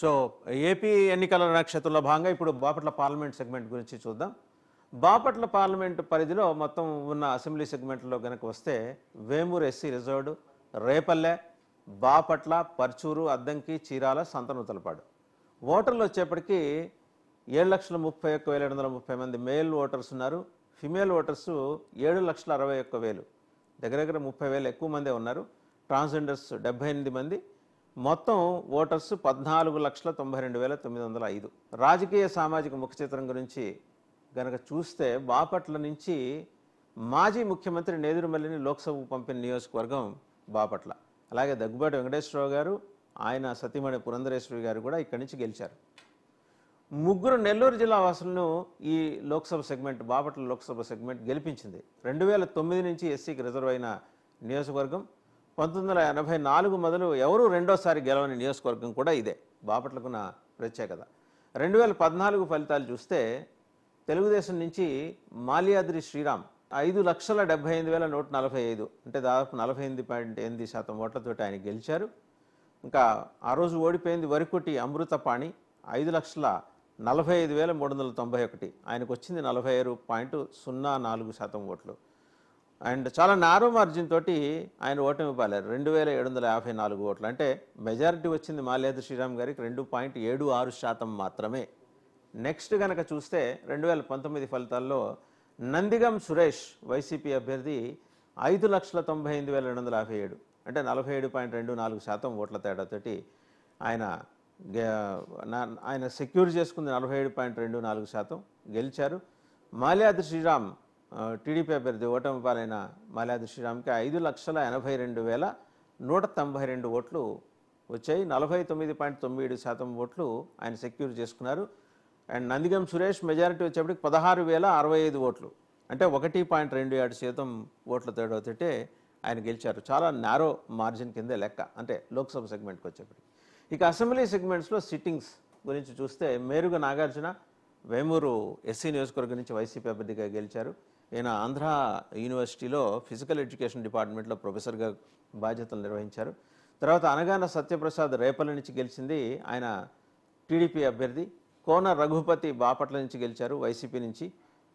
so AP ఎన్నికల నక్షత్రంలో భాగంగా ఇప్పుడు బాపట్ల పార్లమెంట్ సెగ్మెంట్ గురించి చూద్దాం బాపట్ల పార్లమెంట్ పరిధిలో మొత్తం ఉన్న అసెంబ్లీ సెగ్మెంట్లో కనుక వస్తే వేమూరు ఎస్సీ రిజర్వ్డ్ రేపల్లె బాపట్ల పర్చూరు అద్దంకి చీరాల సంతనూతలపాడు ఓటర్లు వచ్చేప్పటికీ ఏడు లక్షల ముప్పై ఒక్క వేల ఏడు వందల ముప్పై మంది మేల్ ఓటర్స్ ఉన్నారు ఫిమేల్ ఓటర్స్ ఏడు లక్షల అరవై ఒక్క వేలు దగ్గర దగ్గర ముప్పై వేలు ఎక్కువ మందే ఉన్నారు ట్రాన్స్జెండర్స్ డెబ్బై ఎనిమిది మంది మొత్తం ఓటర్స్ పద్నాలుగు లక్షల తొంభై రెండు వేల తొమ్మిది వందల ఐదు రాజకీయ సామాజిక ముఖ చిత్రం గురించి గనక చూస్తే బాపట్ల నుంచి మాజీ ముఖ్యమంత్రి నేదురుమల్లిని లోక్సభకు పంపిన నియోజకవర్గం బాపట్ల అలాగే దగ్గుబాటి వెంకటేశ్వరరావు గారు ఆయన సతీమణి పురంధరేశ్వరి గారు కూడా ఇక్కడి నుంచి గెలిచారు ముగ్గురు నెల్లూరు జిల్లా వాసులను ఈ లోక్సభ సెగ్మెంట్ బాపట్ల లోక్సభ సెగ్మెంట్ గెలిపించింది రెండు వేల తొమ్మిది నుంచి ఎస్సీకి రిజర్వ్ అయిన నియోజకవర్గం పంతొమ్మిది వందల ఎనభై నాలుగు మొదలు ఎవరూ రెండోసారి గెలవని నియోజకవర్గం కూడా ఇదే బాపట్లకున్న ప్రత్యేకత రెండు వేల పద్నాలుగు ఫలితాలు చూస్తే తెలుగుదేశం నుంచి మాల్యాద్రి శ్రీరామ్ ఐదు లక్షల డెబ్బై ఎనిమిది వేల నూట నలభై ఐదు అంటే దాదాపు నలభై ఎనిమిది పాయింట్ ఎనిమిది శాతం ఓట్లతోటి ఆయన గెలిచారు ఇంకా ఆ రోజు ఓడిపోయింది వరికొట్టి అమృతపాణి ఐదు లక్షల నలభై ఐదు వేల మూడు వందల తొంభై ఒకటి ఆయనకు వచ్చింది నలభై ఆరు పాయింట్ సున్నా నాలుగు శాతం ఓట్లు అండ్ చాలా నారో మార్జిన్ తోటి ఆయన ఓటమి పాలేరు రెండు వేల ఏడు వందల యాభై నాలుగు ఓట్లు అంటే మెజారిటీ వచ్చింది మాలేదు శ్రీరామ్ గారికి రెండు పాయింట్ ఏడు ఆరు శాతం మాత్రమే నెక్స్ట్ కనుక చూస్తే రెండు వేల పంతొమ్మిది ఫలితాల్లో నందిగం సురేష్ వైసీపీ అభ్యర్థి ఐదు లక్షల తొంభై ఎనిమిది వేల రెండు వందల యాభై ఏడు అంటే నలభై ఏడు పాయింట్ రెండు నాలుగు శాతం ఓట్ల తేడాతోటి ఆయన ఆయన సెక్యూర్ చేసుకుంది నలభై ఏడు పాయింట్ రెండు నాలుగు శాతం గెలిచారు మాల్యాద్రి శ్రీరామ్ టీడీపీ అభ్యర్థి ఓటమి పాలైన మాలాది శ్రీరామ్కి ఐదు లక్షల ఎనభై రెండు వేల నూట తొంభై రెండు ఓట్లు వచ్చాయి నలభై తొమ్మిది పాయింట్ తొమ్మిది ఏడు శాతం ఓట్లు ఆయన సెక్యూర్ చేసుకున్నారు అండ్ నందిగం సురేష్ మెజారిటీ వచ్చేప్పటికి పదహారు వేల అరవై ఐదు ఓట్లు అంటే ఒకటి పాయింట్ రెండు ఏడు శాతం ఓట్ల తేడా తిట్టే ఆయన గెలిచారు చాలా నారో మార్జిన్ కింద లెక్క అంటే లోక్సభ సెగ్మెంట్కి వచ్చేప్పటికి ఇక అసెంబ్లీ సెగ్మెంట్స్లో సిట్టింగ్స్ గురించి చూస్తే మేరుగ నాగార్జున వేమూరు ఎస్సీ నియోజకవర్గం నుంచి వైసీపీ అభ్యర్థిగా గెలిచారు ఈయన ఆంధ్ర యూనివర్సిటీలో ఫిజికల్ ఎడ్యుకేషన్ డిపార్ట్మెంట్లో ప్రొఫెసర్గా బాధ్యతలు నిర్వహించారు తర్వాత అనగాన సత్యప్రసాద్ రేపల్లి నుంచి గెలిచింది ఆయన టీడీపీ అభ్యర్థి కోన రఘుపతి బాపట్ల నుంచి గెలిచారు వైసీపీ నుంచి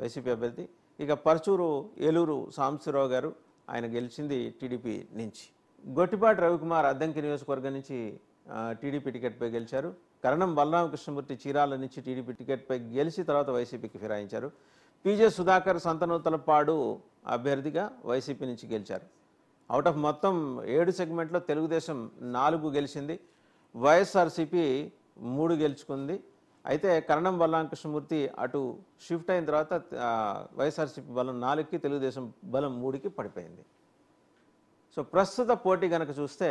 వైసీపీ అభ్యర్థి ఇక పరచూరు ఏలూరు సాంబశివరావు గారు ఆయన గెలిచింది టీడీపీ నుంచి గొట్టిపాటి రవికుమార్ అద్దంకి నియోజకవర్గం నుంచి టీడీపీ టికెట్పై గెలిచారు కరణం బలరామకృష్ణమూర్తి చీరాల నుంచి టీడీపీ టికెట్పై గెలిచి తర్వాత వైసీపీకి ఫిరాయించారు పీజే సుధాకర్ పాడు అభ్యర్థిగా వైసీపీ నుంచి గెలిచారు అవుట్ ఆఫ్ మొత్తం ఏడు సెగ్మెంట్లో తెలుగుదేశం నాలుగు గెలిచింది వైఎస్ఆర్సీపీ మూడు గెలుచుకుంది అయితే కరణం బల్లాంకృష్ణమూర్తి అటు షిఫ్ట్ అయిన తర్వాత వైఎస్ఆర్సీపీ బలం నాలుగుకి తెలుగుదేశం బలం మూడుకి పడిపోయింది సో ప్రస్తుత పోటీ కనుక చూస్తే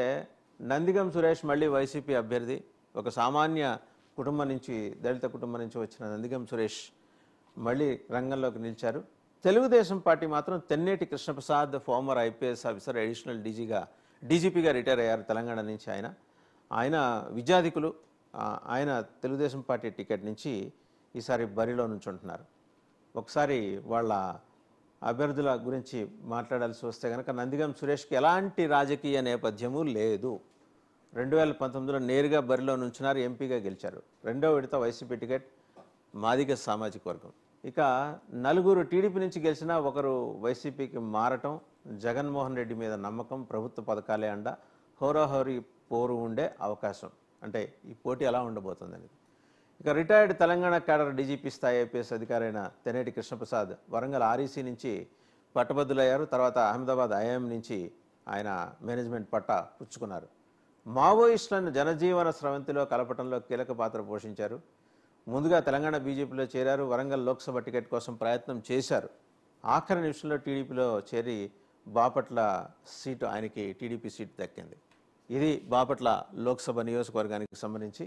నందిగం సురేష్ మళ్ళీ వైసీపీ అభ్యర్థి ఒక సామాన్య కుటుంబం నుంచి దళిత కుటుంబం నుంచి వచ్చిన నందిగం సురేష్ మళ్ళీ రంగంలోకి నిలిచారు తెలుగుదేశం పార్టీ మాత్రం Tenneti Krishna Prasad former IPS officer additional డీజీగా డీజీపీగా రిటైర్ అయ్యారు తెలంగాణ నుంచి ఆయన ఆయన విద్యాధికులు ఆయన తెలుగుదేశం పార్టీ టికెట్ నుంచి ఈసారి బరిలో నుంచి ఉంటున్నారు ఒకసారి వాళ్ళ అభ్యర్థుల గురించి మాట్లాడాల్సి వస్తే కనుక నందిగం సురేష్కి ఎలాంటి రాజకీయ నేపథ్యము లేదు రెండు వేల పంతొమ్మిదిలో నేరుగా బరిలో నుంచున్నారు ఎంపీగా గెలిచారు రెండో విడత వైసీపీ టికెట్ మాదిగ సామాజిక వర్గం ఇక నలుగురు టీడీపీ నుంచి గెలిచినా ఒకరు వైసీపీకి మారటం జగన్మోహన్ రెడ్డి మీద నమ్మకం ప్రభుత్వ పథకాలే అండ హోరాహోరి పోరు ఉండే అవకాశం అంటే ఈ పోటీ ఎలా ఉండబోతుందని ఇక రిటైర్డ్ తెలంగాణ కేడర్ డీజీపీ స్థాయి ఐపీఎస్ అధికారైన తెనేటి కృష్ణప్రసాద్ వరంగల్ ఆర్ఈసీ నుంచి పట్టభద్రులయ్యారు తర్వాత అహ్మదాబాద్ ఐఎం నుంచి ఆయన మేనేజ్మెంట్ పట్ట పుచ్చుకున్నారు మావోయిస్టులను జనజీవన స్రవంతిలో కలపటంలో కీలక పాత్ర పోషించారు ముందుగా తెలంగాణ బీజేపీలో చేరారు వరంగల్ లోక్సభ టికెట్ కోసం ప్రయత్నం చేశారు ఆఖరి నిమిషంలో టీడీపీలో చేరి బాపట్ల సీటు ఆయనకి టీడీపీ సీటు దక్కింది ఇది బాపట్ల లోక్సభ నియోజకవర్గానికి సంబంధించి